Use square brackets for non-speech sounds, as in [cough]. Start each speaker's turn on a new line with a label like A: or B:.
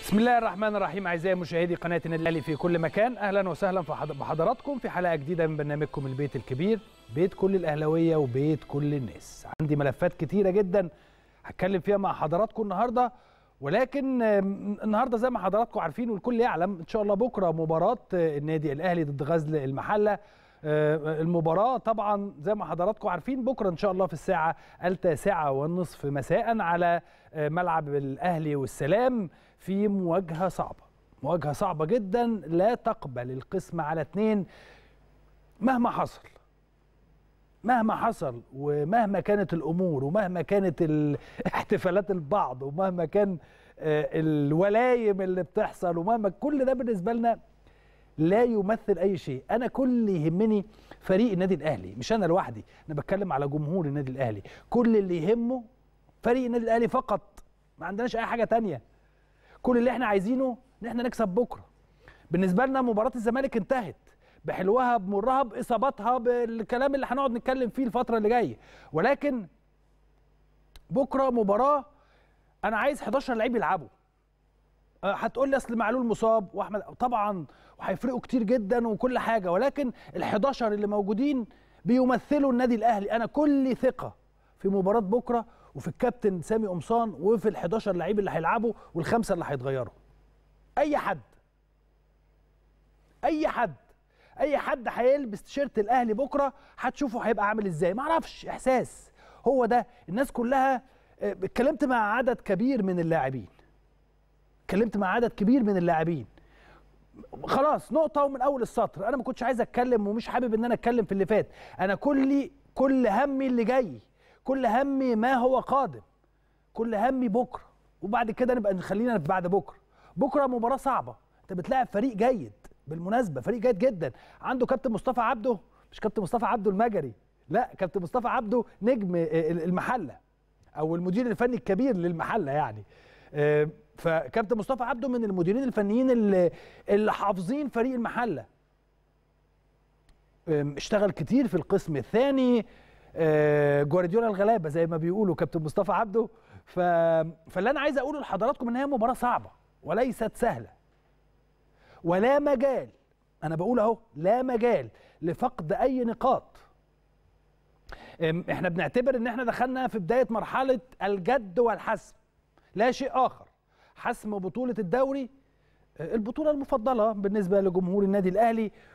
A: بسم الله الرحمن الرحيم اعزائي مشاهدي قناه النادي الاهلي في كل مكان اهلا وسهلا بحضراتكم في حلقه جديده من برنامجكم البيت الكبير بيت كل الاهلاويه وبيت كل الناس عندي ملفات كتيره جدا هتكلم فيها مع حضراتكم النهارده ولكن النهارده زي ما حضراتكم عارفين والكل يعلم ان شاء الله بكره مباراه النادي الاهلي ضد غزل المحله آه، المباراه طبعا زي ما حضراتكم عارفين بكره ان شاء الله في الساعه التاسعه والنصف مساء على آه، ملعب الاهلي والسلام في مواجهه صعبه مواجهه صعبه جدا لا تقبل القسم على اتنين مهما حصل مهما حصل ومهما كانت الامور ومهما كانت [laughs] احتفالات البعض ومهما كان آه، الولايم اللي بتحصل ومهما كل ده بالنسبه لنا لا يمثل اي شيء انا كل اللي يهمني فريق النادي الاهلي مش انا لوحدي انا بتكلم على جمهور النادي الاهلي كل اللي يهمه فريق النادي الاهلي فقط ما عندناش اي حاجه تانية كل اللي احنا عايزينه ان احنا نكسب بكره بالنسبه لنا مباراه الزمالك انتهت بحلوها بمرها باصاباتها بالكلام اللي هنقعد نتكلم فيه الفتره اللي جايه ولكن بكره مباراه انا عايز 11 لعيب يلعبوا آه، هتقول لي اصل معلول مصاب واحمد طبعا وهيفرقوا كتير جدا وكل حاجه ولكن ال11 اللي موجودين بيمثلوا النادي الاهلي انا كل ثقه في مباراه بكره وفي الكابتن سامي قمصان وفي ال11 لعيب اللي هيلعبوا والخمسه اللي هيتغيروا اي حد اي حد اي حد هيلبس تيشيرت الاهلي بكره هتشوفه هيبقى عامل ازاي ما اعرفش احساس هو ده الناس كلها آه، اتكلمت مع عدد كبير من اللاعبين اتكلمت مع عدد كبير من اللاعبين خلاص نقطه ومن اول السطر انا ما كنتش عايز اتكلم ومش حابب ان انا اتكلم في اللي فات انا كل كل همي اللي جاي كل همي ما هو قادم كل همي بكره وبعد كده نبقى نخلينا بعد بكره بكره مباراه صعبه انت بتلاعب فريق جيد بالمناسبه فريق جيد جدا عنده كابتن مصطفى عبده مش كابتن مصطفى عبده المجري لا كابتن مصطفى عبده نجم آه، المحله او المدير الفني الكبير للمحله يعني آه، فكابتن مصطفى عبده من المديرين الفنيين اللي, اللي حافظين فريق المحله اشتغل كتير في القسم الثاني أه، جوارديولا الغلابه زي ما بيقولوا كابتن مصطفى عبده ف... فاللي انا عايز اقوله لحضراتكم ان هي مباراه صعبه وليست سهله ولا مجال انا بقول اهو لا مجال لفقد اي نقاط احنا بنعتبر ان احنا دخلنا في بدايه مرحله الجد والحسم لا شيء اخر حسم بطوله الدوري آه، البطوله المفضله بالنسبه لجمهور النادي الاهلي